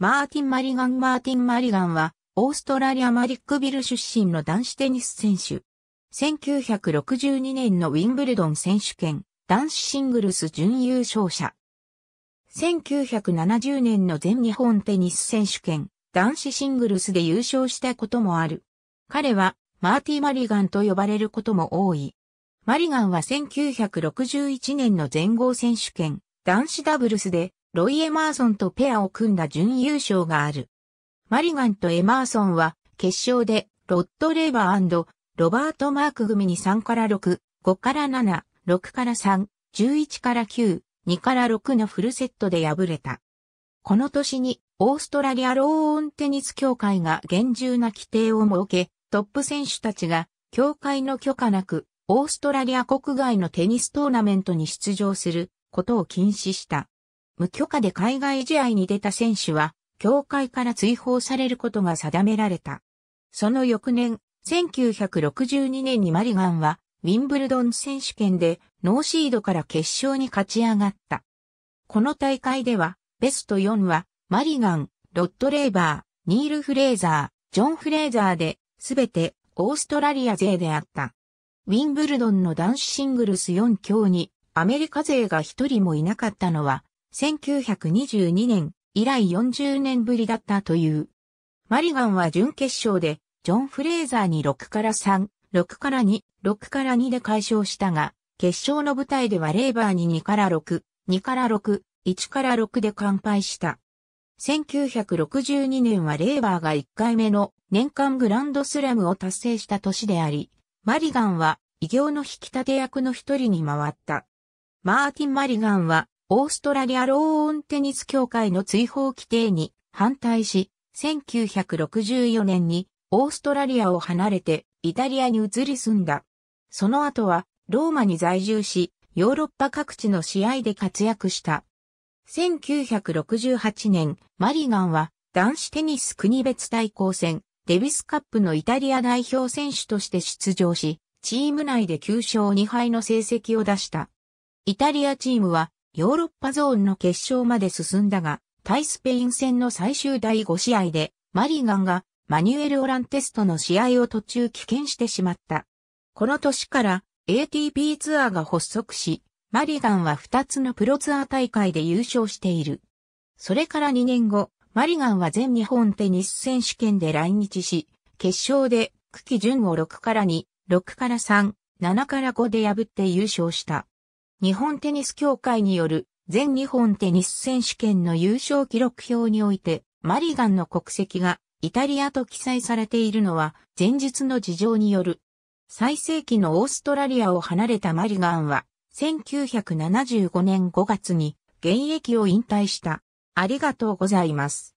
マーティン・マリガン・マーティン・マリガンは、オーストラリア・マリックビル出身の男子テニス選手。1962年のウィンブルドン選手権、男子シングルス準優勝者。1970年の全日本テニス選手権、男子シングルスで優勝したこともある。彼は、マーティ・マリガンと呼ばれることも多い。マリガンは1961年の全豪選手権、男子ダブルスでロイ・エマーソンとペアを組んだ準優勝がある。マリガンとエマーソンは決勝でロッド・レーバーロバート・マーク組に3から6、5から7、6から3、11から9、2から6のフルセットで敗れた。この年にオーストラリアローオンテニス協会が厳重な規定を設け、トップ選手たちが協会の許可なくオーストラリア国外のテニストーナメントに出場することを禁止した。無許可で海外試合に出た選手は、協会から追放されることが定められた。その翌年、1962年にマリガンは、ウィンブルドン選手権でノーシードから決勝に勝ち上がった。この大会では、ベスト4は、マリガン、ロッドレーバー、ニール・フレーザー、ジョン・フレーザーで、すべてオーストラリア勢であった。ウィンブルドンの男子シングルス4強にアメリカ勢が一人もいなかったのは1922年以来40年ぶりだったという。マリガンは準決勝で、ジョン・フレーザーに6から3、6から2、6から2で解消したが、決勝の舞台ではレーバーに2から6、2から6、1から6で完敗した。1962年はレーバーが1回目の年間グランドスラムを達成した年であり、マリガンは異業の引き立て役の一人に回った。マーティン・マリガンはオーストラリアローオンテニス協会の追放規定に反対し、1964年にオーストラリアを離れてイタリアに移り住んだ。その後はローマに在住し、ヨーロッパ各地の試合で活躍した。1968年、マリガンは男子テニス国別対抗戦、デビスカップのイタリア代表選手として出場し、チーム内で9勝2敗の成績を出した。イタリアチームはヨーロッパゾーンの決勝まで進んだが、対スペイン戦の最終第5試合で、マリガンがマニュエル・オランテストの試合を途中棄権してしまった。この年から ATP ツアーが発足し、マリガンは2つのプロツアー大会で優勝している。それから2年後、マリガンは全日本テニス選手権で来日し、決勝で、久喜順を6から2、6から3、7から5で破って優勝した。日本テニス協会による全日本テニス選手権の優勝記録表において、マリガンの国籍がイタリアと記載されているのは前述の事情による。最盛期のオーストラリアを離れたマリガンは、1975年5月に現役を引退した。ありがとうございます。